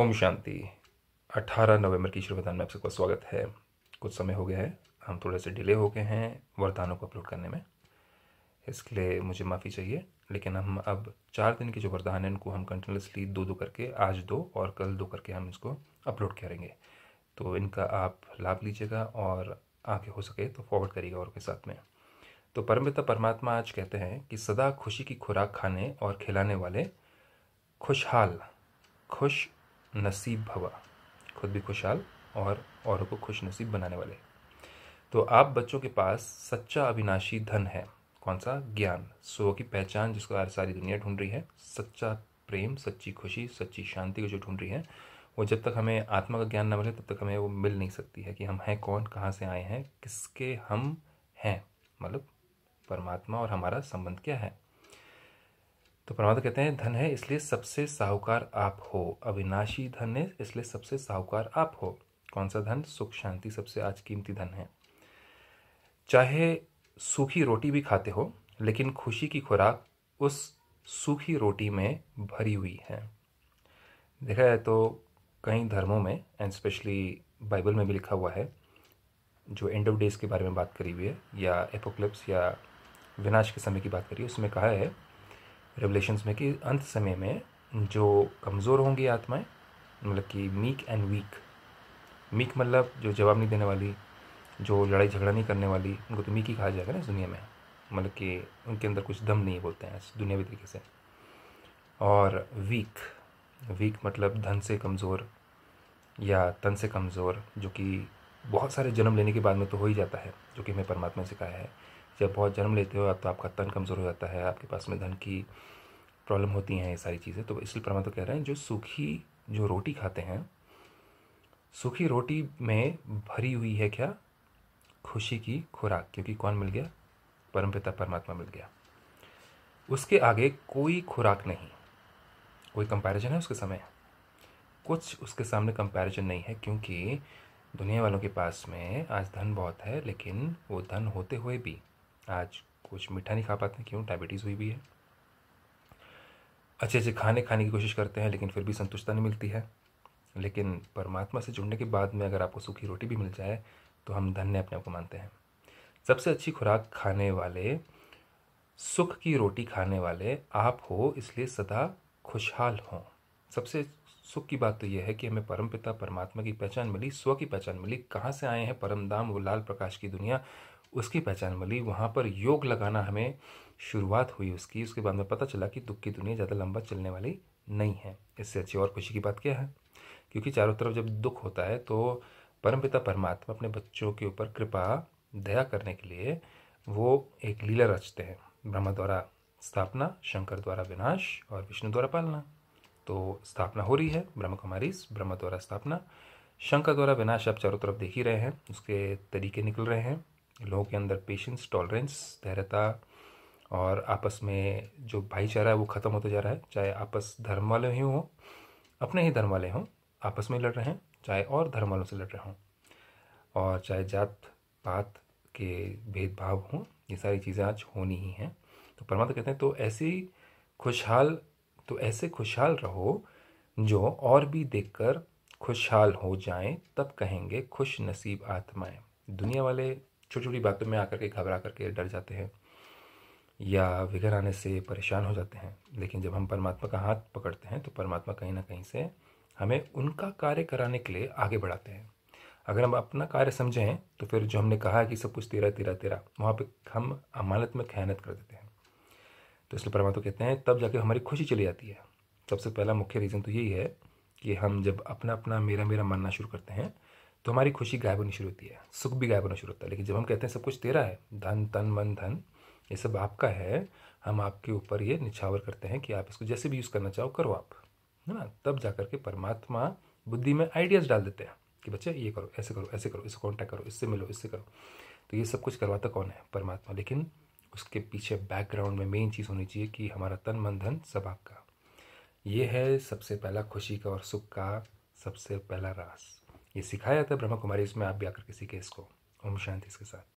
ओम शांति 18 नवंबर की वरदान में आप सबका स्वागत है कुछ समय हो गया है हम थोड़े से डिले हो गए हैं वरदानों को अपलोड करने में इसके लिए मुझे माफ़ी चाहिए लेकिन हम अब चार दिन के जो वरदान हैं उनको हम कंटिन्यूसली दो दो करके आज दो और कल दो करके हम इसको अपलोड करेंगे तो इनका आप लाभ लीजिएगा और आगे हो सके तो फॉरवर्ड करिएगा और के साथ में तो परमपिता परमात्मा आज कहते हैं कि सदा खुशी की खुराक खाने और खिलाने वाले खुशहाल खुश नसीब भवा खुद भी खुशहाल और औरों को खुश नसीब बनाने वाले तो आप बच्चों के पास सच्चा अविनाशी धन है कौन सा ज्ञान सो की पहचान जिसको आज सारी दुनिया ढूंढ रही है सच्चा प्रेम सच्ची खुशी सच्ची शांति को जो ढूंढ रही है वो जब तक हमें आत्मा का ज्ञान न मिले तब तक हमें वो मिल नहीं सकती है कि हम हैं कौन कहाँ से आए हैं किसके हम हैं मतलब परमात्मा और हमारा संबंध क्या है तो प्रमाद कहते हैं धन है इसलिए सबसे साहूकार आप हो अविनाशी धन है इसलिए सबसे साहूकार आप हो कौन सा धन सुख शांति सबसे आज कीमती धन है चाहे सूखी रोटी भी खाते हो लेकिन खुशी की खुराक उस सूखी रोटी में भरी हुई है देखा जाए तो कई धर्मों में एंड स्पेशली बाइबल में भी लिखा हुआ है जो एंड ऑफ डेज के बारे में बात करी हुई है या एपोक्लिप्स या विनाश के समय की बात करी है उसमें कहा है रेवलेशंस में कि अंत समय में जो कमज़ोर होंगी आत्माएं मतलब कि मीक एंड वीक मीक मतलब जो जवाब नहीं देने वाली जो लड़ाई झगड़ा नहीं करने वाली उनको तो मीक ही कहा जाएगा ना इस दुनिया में मतलब कि उनके अंदर कुछ दम नहीं बोलते हैं दुनियावी तरीके से और वीक वीक मतलब धन से कमज़ोर या तन से कमज़ोर जो कि बहुत सारे जन्म लेने के बाद में तो हो ही जाता है जो कि हमें परमात्मा से सिखाया है जब बहुत जन्म लेते हो तो आपका तन कमज़ोर हो जाता है आपके पास में धन की प्रॉब्लम होती हैं ये सारी चीज़ें तो इसलिए परमा तो कह रहे हैं जो सूखी जो रोटी खाते हैं सूखी रोटी में भरी हुई है क्या खुशी की खुराक क्योंकि कौन मिल गया परमपिता परमात्मा मिल गया उसके आगे कोई खुराक नहीं कोई कंपैरिजन है उसके समय कुछ उसके सामने कंपैरिजन नहीं है क्योंकि दुनिया वालों के पास में आज धन बहुत है लेकिन वो धन होते हुए भी आज कुछ मीठा नहीं खा पाते क्यों डायबिटीज़ हुई भी है अच्छे अच्छे खाने खाने की कोशिश करते हैं लेकिन फिर भी संतुष्टता नहीं मिलती है लेकिन परमात्मा से जुड़ने के बाद में अगर आपको सूखी रोटी भी मिल जाए तो हम धन्य अपने आप को मानते हैं सबसे अच्छी खुराक खाने वाले सुख की रोटी खाने वाले आप हो इसलिए सदा खुशहाल हों सबसे सुख की बात तो यह है कि हमें परम पिता परमात्मा की पहचान मिली स्व की पहचान मिली कहाँ से आए हैं परम धाम वो लाल प्रकाश की दुनिया उसकी पहचान मिली वहाँ पर योग लगाना हमें शुरुआत हुई उसकी उसके बाद में पता चला कि दुख की दुनिया ज़्यादा लंबा चलने वाली नहीं है इससे अच्छी और खुशी की बात क्या है क्योंकि चारों तरफ जब दुख होता है तो परमपिता परमात्मा अपने बच्चों के ऊपर कृपा दया करने के लिए वो एक लीला रचते हैं ब्रह्मा द्वारा स्थापना शंकर द्वारा विनाश और विष्णु द्वारा पालना तो स्थापना हो रही है ब्रह्म कुमारी ब्रह्म द्वारा स्थापना शंकर द्वारा विनाश आप चारों तरफ देख ही रहे हैं उसके तरीके निकल रहे हैं लोगों के अंदर पेशेंस टॉलरेंस धैर्यता और आपस में जो भाईचारा है वो ख़त्म होता जा रहा है चाहे आपस धर्म वाले ही हों अपने ही धर्म वाले हों आपस में लड़ रहे हैं चाहे और धर्म वालों से लड़ रहे हों और चाहे जात पात के भेदभाव हों ये सारी चीज़ें आज होनी ही हैं तो परमात्मा कहते हैं तो ऐसी खुशहाल तो ऐसे खुशहाल रहो जो और भी देखकर खुशहाल हो जाएं तब कहेंगे खुश नसीब आत्माएं दुनिया वाले छोटी छोटी बातों में आकर के घबरा करके डर जाते हैं या विघर आने से परेशान हो जाते हैं लेकिन जब हम परमात्मा का हाथ पकड़ते हैं तो परमात्मा कहीं ना कहीं से हमें उनका कार्य कराने के लिए आगे बढ़ाते हैं अगर हम अपना कार्य समझें तो फिर जो हमने कहा है कि सब कुछ तेरा तेरा तेरा वहाँ पर हम अमानत में खयानत कर देते हैं तो इसलिए परमात्मा कहते हैं तब जाके हमारी खुशी चली जाती है सबसे पहला मुख्य रीज़न तो यही है कि हम जब अपना अपना मेरा मेरा मानना शुरू करते हैं तो हमारी खुशी गायब होनी शुरू होती है सुख भी गायब होना शुरू होता है लेकिन जब हम कहते हैं सब कुछ तेरा है धन तन मन धन ये सब आपका है हम आपके ऊपर ये निछावर करते हैं कि आप इसको जैसे भी यूज़ करना चाहो करो आप है ना तब जा कर के परमात्मा बुद्धि में आइडियाज़ डाल देते हैं कि बच्चे ये करो ऐसे करो ऐसे करो इसे कॉन्टैक्ट करो इससे मिलो इससे करो तो ये सब कुछ करवाता कौन है परमात्मा लेकिन उसके पीछे बैकग्राउंड में मेन चीज़ होनी चाहिए कि हमारा तन मन धन सब आपका ये है सबसे पहला खुशी का और सुख का सबसे पहला रास ये सिखाया था ब्रह्म कुमारी इसमें आप भी आकर के सीखे इसको ओम शांति इसके साथ